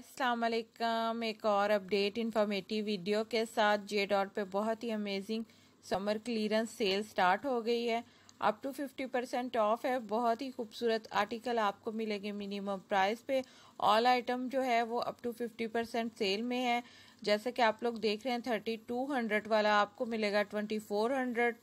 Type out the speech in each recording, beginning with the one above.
असलकम एक और अपडेट इन्फॉर्मेटिव वीडियो के साथ जे डॉट पर बहुत ही amazing summer clearance sale start हो गई है अप टू 50 परसेंट ऑफ है बहुत ही खूबसूरत आर्टिकल आपको मिलेंगे मिनिमम प्राइस पे ऑल आइटम जो है वो अप टू 50 परसेंट सेल में है जैसे कि आप लोग देख रहे हैं थर्टी टू हंड्रेड वाला आपको मिलेगा ट्वेंटी फोर हंड्रेड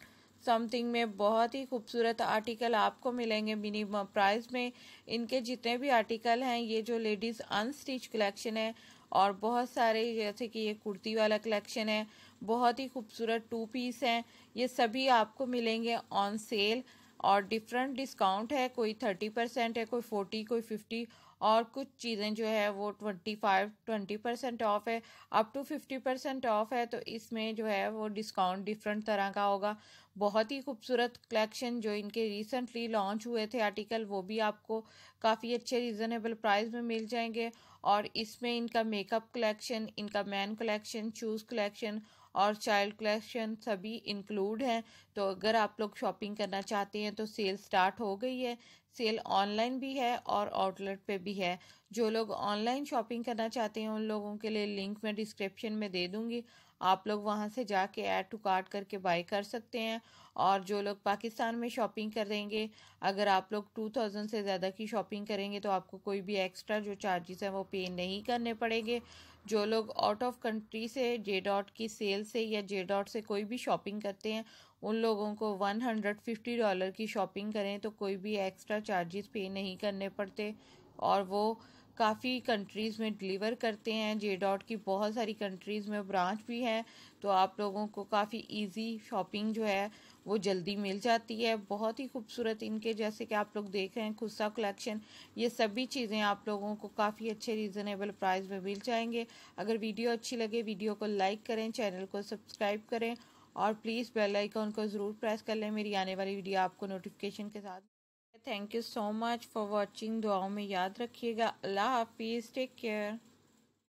समथिंग में बहुत ही खूबसूरत आर्टिकल आपको मिलेंगे मिनिमम प्राइस में इनके जितने भी आर्टिकल हैं ये जो लेडीज़ अनस्टिच कलेक्शन है और बहुत सारे जैसे कि ये कुर्ती वाला कलेक्शन है बहुत ही खूबसूरत टू पीस हैं ये सभी आपको मिलेंगे ऑन सेल और डिफरेंट डिस्काउंट है कोई थर्टी परसेंट है कोई फोर्टी कोई फिफ्टी और कुछ चीज़ें जो है वो twenty five twenty percent off है up to fifty percent off है तो इसमें जो है वो डिस्काउंट डिफरेंट तरह का होगा बहुत ही खूबसूरत कलेक्शन जो इनके रिसेंटली लॉन्च हुए थे आर्टिकल वो भी आपको काफ़ी अच्छे रिजनेबल प्राइस में मिल जाएंगे और इसमें इनका मेकअप कलेक्शन इनका मैन कलेक्शन शूज़ कलेक्शन और चाइल्ड कलेक्शन सभी इंक्लूड हैं तो अगर आप लोग शॉपिंग करना चाहते हैं तो सेल स्टार्ट हो गई है सेल ऑनलाइन भी है और आउटलेट पे भी है जो लोग ऑनलाइन शॉपिंग करना चाहते हैं उन लोगों के लिए लिंक मैं डिस्क्रिप्शन में दे दूंगी आप लोग वहां से जाके ऐड टू कार्ट करके बाई कर सकते हैं और जो लोग पाकिस्तान में शॉपिंग करेंगे अगर आप लोग टू थाउजेंड से ज़्यादा की शॉपिंग करेंगे तो आपको कोई भी एक्स्ट्रा जो चार्जेस हैं वो पे नहीं करने पड़ेंगे जो लोग आउट ऑफ कंट्री से जे डॉट की सेल से या जे डॉट से कोई भी शॉपिंग करते हैं उन लोगों को वन हंड्रेड फिफ्टी डॉलर की शॉपिंग करें तो कोई भी एक्स्ट्रा चार्जेस पे नहीं करने पड़ते और वो काफ़ी कंट्रीज़ में डिलीवर करते हैं जे डॉट की बहुत सारी कंट्रीज़ में ब्रांच भी है तो आप लोगों को काफ़ी इजी शॉपिंग जो है वो जल्दी मिल जाती है बहुत ही खूबसूरत इनके जैसे कि आप लोग देख रहे हैं खुस्सा कलेक्शन ये सभी चीज़ें आप लोगों को काफ़ी अच्छे रीज़नेबल प्राइस में मिल जाएंगे अगर वीडियो अच्छी लगे वीडियो को लाइक करें चैनल को सब्सक्राइब करें और प्लीज़ बेल आइकॉन को ज़रूर प्रेस कर लें मेरी आने वाली वीडियो आपको नोटिफिकेशन के साथ thank you so much for watching दुआओं में याद रखिएगा अल्लाह हाफिज़ टेक केयर